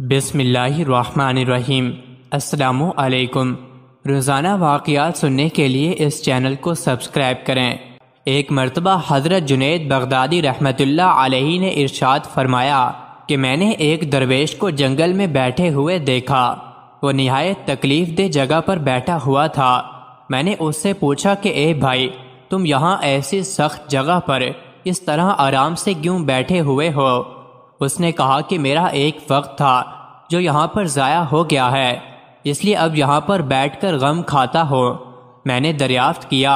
बिसमीम् अलैकुम रोज़ाना वाक़ात सुनने के लिए इस चैनल को सब्सक्राइब करें एक मरतबा हज़रत जुनेद बगदादी रहमतुल्ला अलैहि ने इरशाद फरमाया कि मैंने एक दरवेश को जंगल में बैठे हुए देखा वो नहायत तकलीफ़ दे जगह पर बैठा हुआ था मैंने उससे पूछा कि ए भाई तुम यहाँ ऐसी सख्त जगह पर इस तरह आराम से क्यों बैठे हुए हो उसने कहा कि मेरा एक वक्त था जो यहाँ पर ज़ाया हो गया है इसलिए अब यहाँ पर बैठ कर गम खाता हो मैंने दरियाफ्त किया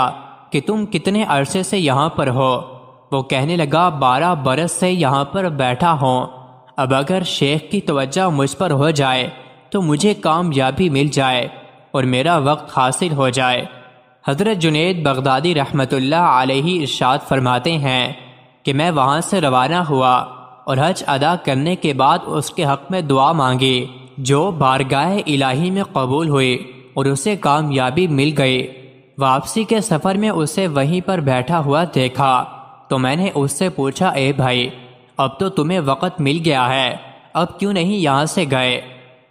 कि तुम कितने अरसे से यहाँ पर हो वो कहने लगा बारह बरस से यहाँ पर बैठा हो अब अगर शेख की तवज्जो मुझ पर हो जाए तो मुझे कामयाबी मिल जाए और मेरा वक्त हासिल हो जाए हज़रत जुनेद बगदादी रहमतुल्लाह अलैहि इरशाद फरमाते हैं कि मैं वहाँ से रवाना हुआ और हज अदा करने के बाद उसके हक में दुआ मांगे जो बारगाह इलाही में कबूल हुए और उसे कामयाबी मिल गए वापसी के सफ़र में उसे वहीं पर बैठा हुआ देखा तो मैंने उससे पूछा ए भाई अब तो तुम्हें वक़्त मिल गया है अब क्यों नहीं यहाँ से गए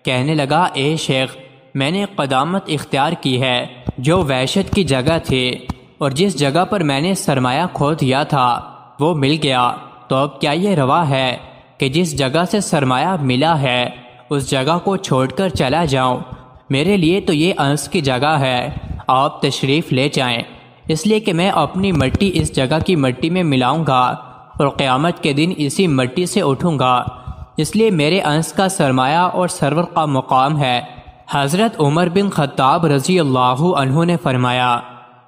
कहने लगा ए शेख मैंने कदामत इख्तियार की है जो वहशत की जगह थी और जिस जगह पर मैंने सरमाया खो दिया था वो मिल गया तो अब क्या यह रवा है कि जिस जगह से सरमाया मिला है उस जगह को छोड़कर चला जाऊं मेरे लिए तो ये अंस की जगह है आप तशरीफ़ ले जाएं इसलिए कि मैं अपनी मट्टी इस जगह की मट्टी में मिलाऊंगा और क़्यामत के दिन इसी मट्टी से उठूंगा इसलिए मेरे अंस का सरमाया और सरवर का मुकाम है हज़रत उमर बिन खत्ताब रज़ी अल्लाह ने फरमाया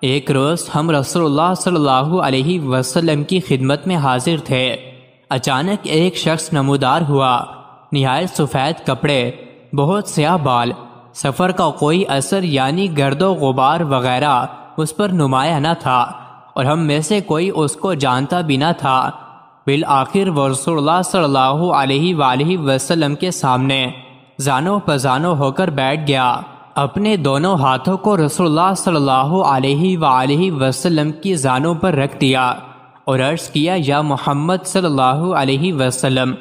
एक रोज़ हम रसोल्ला सल्लल्लाहु अलैहि वसल्लम की खिदमत में हाजिर थे अचानक एक शख्स नमोदार हुआ नहाय सफ़ेद कपड़े बहुत स्याह बाल सफ़र का कोई असर यानी गर्दो गुबार वगैरह उस पर नुमाया ना था और हम में से कोई उसको जानता भी ना था बिल आखिर व रसोल्ला अलैहि वसल्लम के सामने जानो पजानो होकर बैठ गया अपने दोनों हाथों को रसोल्ला सल्ह वसलम की जानों पर रख दिया और अर्ज किया या मोहम्मद सल्लल्लाहु अलैहि वसल्लम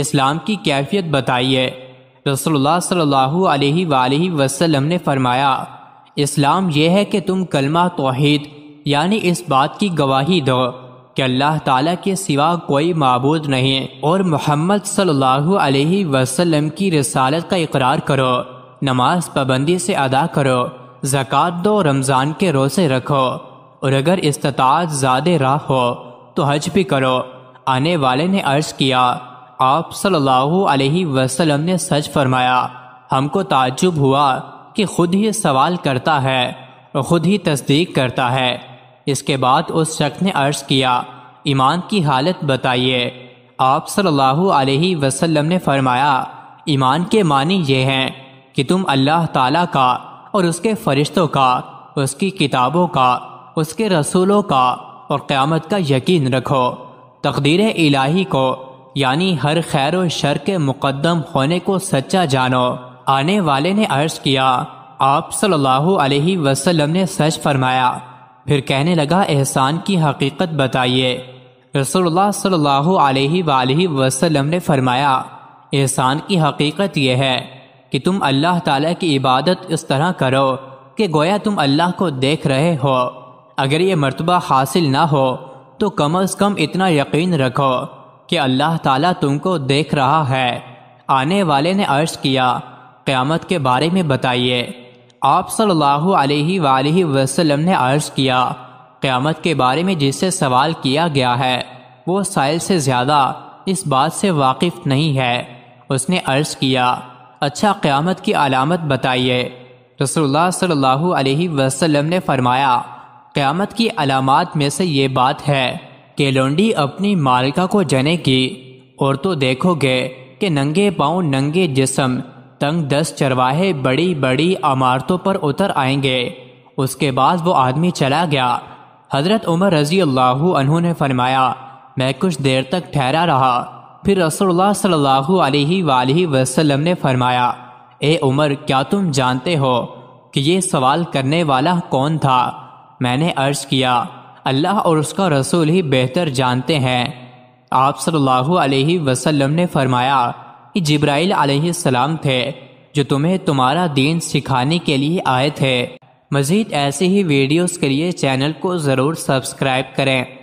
इस्लाम की कैफियत बताइए रसोल्ला सल्ला अलैहि वसल्लम ने फरमाया इस्लाम यह है कि तुम कलमा तोहद यानी इस बात की गवाही दो कि अल्लाह ताला के सिवा कोई मबूद नहीं और मोहम्मद सल्लल्लाहु अलैहि वसल्लम की रसालत का इकरार करो नमाज पाबंदी से अदा करो जक़ात दो रमज़ान के रोज़े रखो और अगर इस्तात ज़्यादा राह हो तो हज भी करो आने वाले ने अर्ज़ किया आप सल्लल्लाहु अलैहि वसल्लम ने सच फरमाया हमको ताजुब हुआ कि खुद ही सवाल करता है और ख़ुद ही तस्दीक करता है इसके बाद उस शख्स ने अर्ज़ किया ईमान की हालत बताइए आप सल्लल्लाहु अलैहि वसल्लम ने फरमाया ईमान के मानी ये हैं कि तुम अल्लाह ताला का और उसके फरिश्तों का उसकी किताबों का उसके रसूलों का और क़्यामत का यकीन रखो तकदीर इलाही को यानी हर खैर शर के मुकदम होने को सच्चा जानो आने वाले ने अर्ज किया आप सल्लल्लाहु अलैहि वसल्लम ने सच फरमाया फिर कहने लगा एहसान की हकीकत बताइए रसोल्ला सल्लल्लाहु अलैहि वसल्लम ने फरमाया एहसान की हकीकत यह है कि तुम अल्लाह ताला की इबादत इस तरह करो कि गोया तुम अल्लाह को देख रहे हो अगर ये मरतबा हासिल ना हो तो कम अज़ कम इतना यकीन रखो कि अल्लाह ताला तुमको देख रहा है आने वाले ने अर्ज किया क़्यामत के बारे में बताइए आप सल्लल्लाहु अलैहि वालैहि वसल्लम ने अर्ज किया क़्यामत के बारे में जिससे सवाल किया गया है वो साइल से ज़्यादा इस बात से वाकिफ़ नहीं है उसने अर्ज किया अच्छा क़्यामत की अलामत बताइए रसोल्ला सल्लल्लाहु अलैहि वसल्लम ने फरमाया क़्यामत की अलामत में से ये बात है कि लोंडी अपनी मालिका को जनेगी और तो देखोगे कि नंगे पाँव नंगे जिसम तंग दस चरवाहे बड़ी बड़ी इमारतों पर उतर आएंगे उसके बाद वो आदमी चला गया हज़रत उमर रजी अल्लाह ने फरमाया मैं कुछ देर तक ठहरा रहा फिर रसोल्ला सल्लल्लाहु अलैहि वालैहि वसल्लम ने फरमाया ए उमर क्या तुम जानते हो कि ये सवाल करने वाला कौन था मैंने अर्ज किया अल्लाह और उसका रसूल ही बेहतर जानते हैं आप सल्लल्लाहु अलैहि वसल्लम ने फरमाया कि जिब्राइल सलाम थे जो तुम्हें तुम्हारा दीन सिखाने के लिए आए थे मज़ीद ऐसे ही वीडियोस के लिए चैनल को ज़रूर सब्सक्राइब करें